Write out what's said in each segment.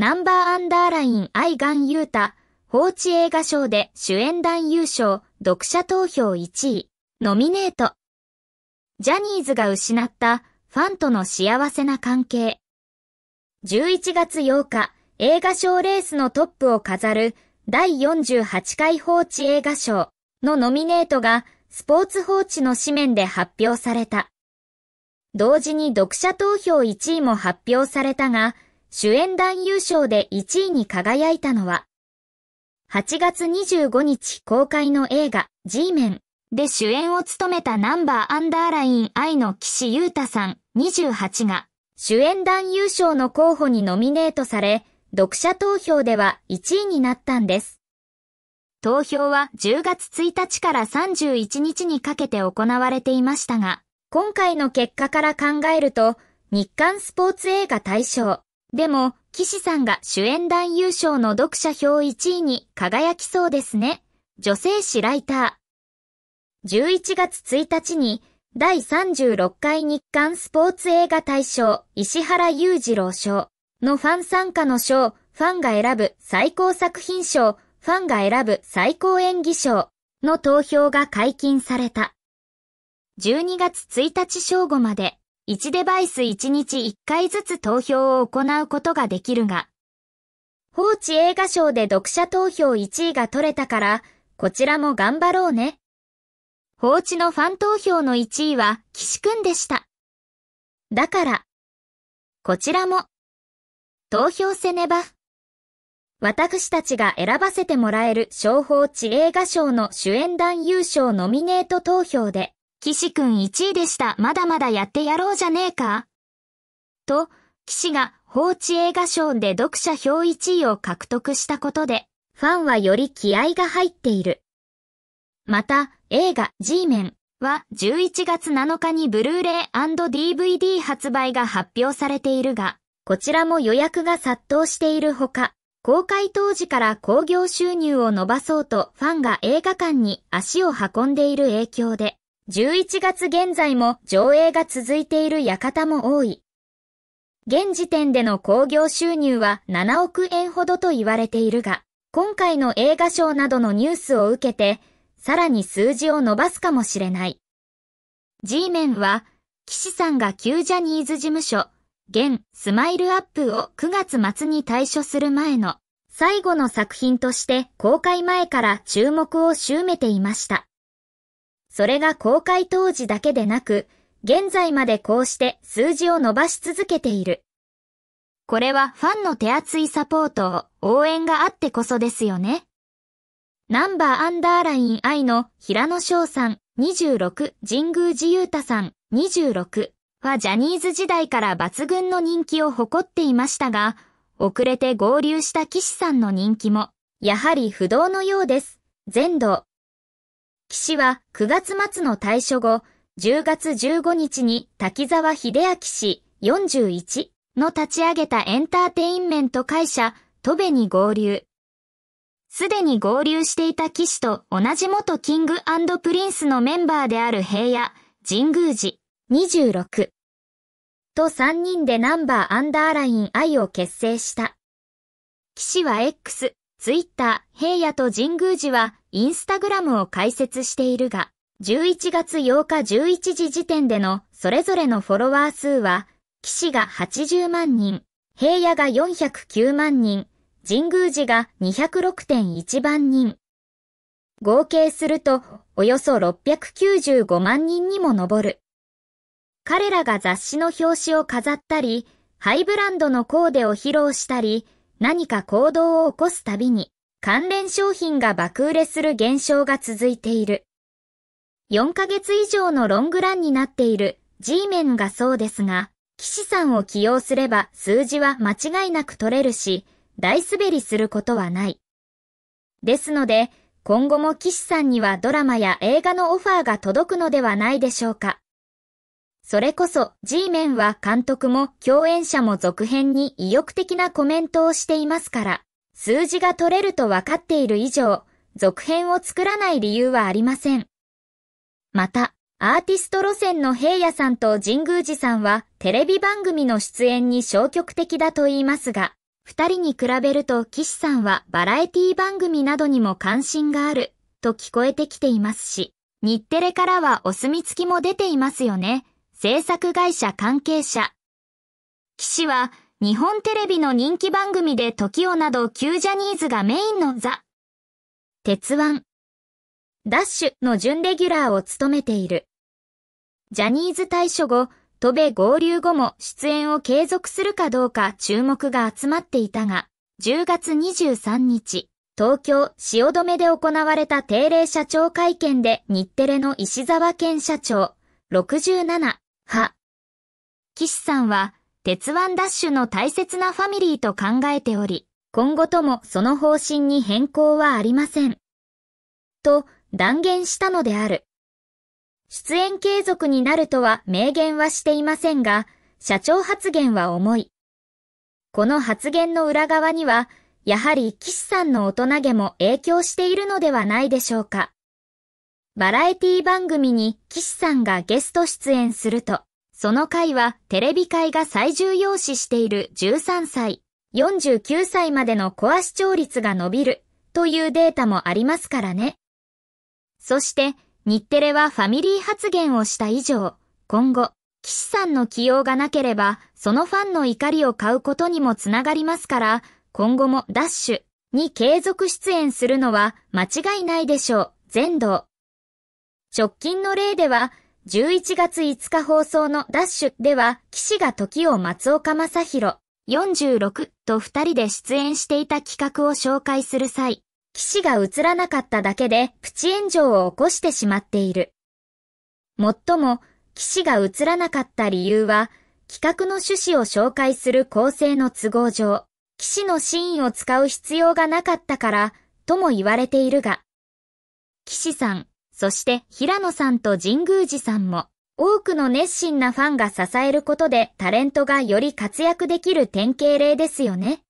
ナンバーアンダーライン愛願優太、放置映画賞で主演男優賞、読者投票1位、ノミネート。ジャニーズが失ったファンとの幸せな関係。11月8日、映画賞レースのトップを飾る第48回放置映画賞のノミネートがスポーツ放置の紙面で発表された。同時に読者投票1位も発表されたが、主演男優賞で1位に輝いたのは、8月25日公開の映画 G メンで主演を務めたナンバーアンダーライン愛の岸優太さん28が主演男優賞の候補にノミネートされ、読者投票では1位になったんです。投票は10月1日から31日にかけて行われていましたが、今回の結果から考えると、日刊スポーツ映画大賞、でも、岸さんが主演男優賞の読者票1位に輝きそうですね。女性誌ライター。11月1日に、第36回日刊スポーツ映画大賞、石原裕次郎賞のファン参加の賞、ファンが選ぶ最高作品賞、ファンが選ぶ最高演技賞の投票が解禁された。12月1日正午まで、1デバイス1日1回ずつ投票を行うことができるが、放置映画賞で読者投票1位が取れたから、こちらも頑張ろうね。放置のファン投票の1位は岸くんでした。だから、こちらも、投票せねば。私たちが選ばせてもらえる小法地映画賞の主演男優賞ノミネート投票で、岸くん1位でした。まだまだやってやろうじゃねえかと、岸が放置映画賞で読者票1位を獲得したことで、ファンはより気合が入っている。また、映画 G メンは11月7日にブルーレイ &DVD 発売が発表されているが、こちらも予約が殺到しているほか、公開当時から興行収入を伸ばそうとファンが映画館に足を運んでいる影響で、11月現在も上映が続いている館も多い。現時点での興行収入は7億円ほどと言われているが、今回の映画賞などのニュースを受けて、さらに数字を伸ばすかもしれない。G メンは、岸さんが旧ジャニーズ事務所、現スマイルアップを9月末に退所する前の最後の作品として公開前から注目を集めていました。それが公開当時だけでなく、現在までこうして数字を伸ばし続けている。これはファンの手厚いサポート、応援があってこそですよね。ナンバーアンダーライン I の平野翔さん26、神宮寺勇太さん26はジャニーズ時代から抜群の人気を誇っていましたが、遅れて合流した騎士さんの人気も、やはり不動のようです。全土。騎士は9月末の退所後、10月15日に滝沢秀明氏41の立ち上げたエンターテインメント会社、トベに合流。すでに合流していた騎士と同じ元キングプリンスのメンバーである平野、神宮寺、26。と3人でナンバーアンダーライン I を結成した。騎士は X、ツイッター、平野と神宮寺は、インスタグラムを開設しているが、11月8日11時時点でのそれぞれのフォロワー数は、騎士が80万人、平野が409万人、神宮寺が206.1万人。合計すると、およそ695万人にも上る。彼らが雑誌の表紙を飾ったり、ハイブランドのコーデを披露したり、何か行動を起こすたびに関連商品が爆売れする現象が続いている。4ヶ月以上のロングランになっている G メンがそうですが、騎士さんを起用すれば数字は間違いなく取れるし、大滑りすることはない。ですので、今後も騎士さんにはドラマや映画のオファーが届くのではないでしょうか。それこそ G メンは監督も共演者も続編に意欲的なコメントをしていますから、数字が取れると分かっている以上、続編を作らない理由はありません。また、アーティスト路線の平野さんと神宮寺さんはテレビ番組の出演に消極的だと言いますが、二人に比べると岸さんはバラエティ番組などにも関心があると聞こえてきていますし、日テレからはお墨付きも出ていますよね。制作会社関係者。騎士は日本テレビの人気番組で時をなど旧ジャニーズがメインのザ。鉄腕。ダッシュの準レギュラーを務めている。ジャニーズ退所後、戸部合流後も出演を継続するかどうか注目が集まっていたが、10月23日、東京・汐留で行われた定例社長会見で日テレの石沢健社長、67派。岸さんは、鉄腕ダッシュの大切なファミリーと考えており、今後ともその方針に変更はありません。と断言したのである。出演継続になるとは明言はしていませんが、社長発言は重い。この発言の裏側には、やはり岸さんの大人げも影響しているのではないでしょうか。バラエティ番組に岸さんがゲスト出演すると、その回はテレビ界が最重要視している13歳、49歳までのコア視聴率が伸びるというデータもありますからね。そして、日テレはファミリー発言をした以上、今後、岸さんの起用がなければ、そのファンの怒りを買うことにもつながりますから、今後もダッシュに継続出演するのは間違いないでしょう、全道。直近の例では、11月5日放送のダッシュでは、岸が時を松岡正宏、46と二人で出演していた企画を紹介する際、岸が映らなかっただけでプチ炎上を起こしてしまっている。もっとも、岸が映らなかった理由は、企画の趣旨を紹介する構成の都合上、騎士のシーンを使う必要がなかったから、とも言われているが、騎士さん、そして平野さんと神宮寺さんも、多くの熱心なファンが支えることでタレントがより活躍できる典型例ですよね。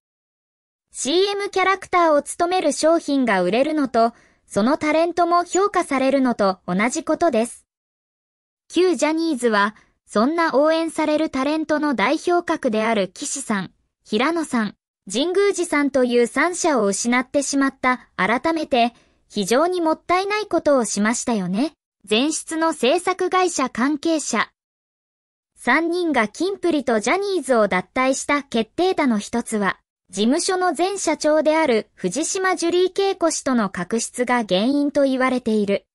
CM キャラクターを務める商品が売れるのと、そのタレントも評価されるのと同じことです。旧ジャニーズは、そんな応援されるタレントの代表格である岸さん、平野さん、神宮寺さんという三者を失ってしまった、改めて、非常にもったいないことをしましたよね。前室の制作会社関係者。3人がキンプリとジャニーズを脱退した決定打の一つは、事務所の前社長である藤島ジュリー恵子氏との確執が原因と言われている。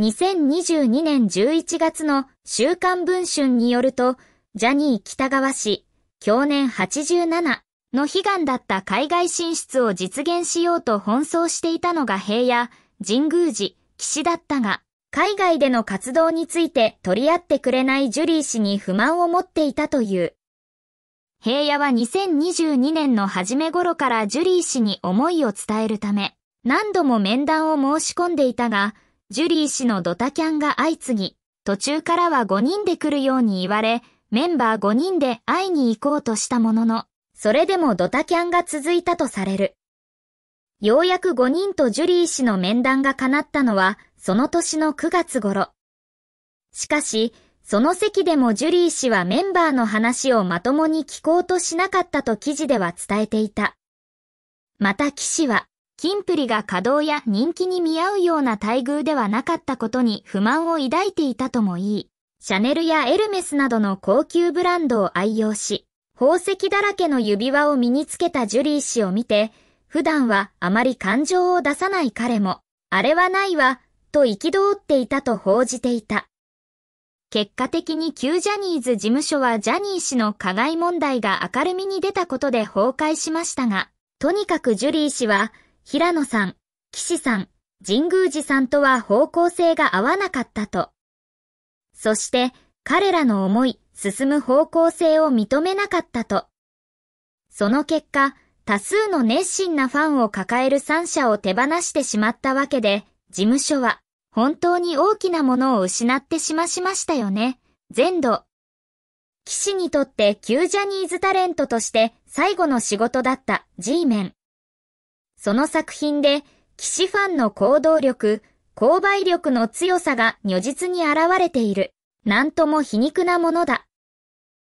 2022年11月の週刊文春によると、ジャニー北川氏、去年87、の悲願だった海外進出を実現しようと奔走していたのが平野、神宮寺、岸だったが、海外での活動について取り合ってくれないジュリー氏に不満を持っていたという。平野は2022年の初め頃からジュリー氏に思いを伝えるため、何度も面談を申し込んでいたが、ジュリー氏のドタキャンが相次ぎ、途中からは5人で来るように言われ、メンバー5人で会いに行こうとしたものの、それでもドタキャンが続いたとされる。ようやく5人とジュリー氏の面談が叶ったのは、その年の9月頃。しかし、その席でもジュリー氏はメンバーの話をまともに聞こうとしなかったと記事では伝えていた。また騎士は、キンプリが稼働や人気に見合うような待遇ではなかったことに不満を抱いていたともいい、シャネルやエルメスなどの高級ブランドを愛用し、宝石だらけの指輪を身につけたジュリー氏を見て、普段はあまり感情を出さない彼も、あれはないわ、と憤っていたと報じていた。結果的に旧ジャニーズ事務所はジャニー氏の加害問題が明るみに出たことで崩壊しましたが、とにかくジュリー氏は、平野さん、岸さん、神宮寺さんとは方向性が合わなかったと。そして、彼らの思い、進む方向性を認めなかったと。その結果、多数の熱心なファンを抱える3社を手放してしまったわけで、事務所は本当に大きなものを失ってしましましたよね。全土。騎士にとって旧ジャニーズタレントとして最後の仕事だった G メン。その作品で、騎士ファンの行動力、購買力の強さが如実に現れている。なんとも皮肉なものだ。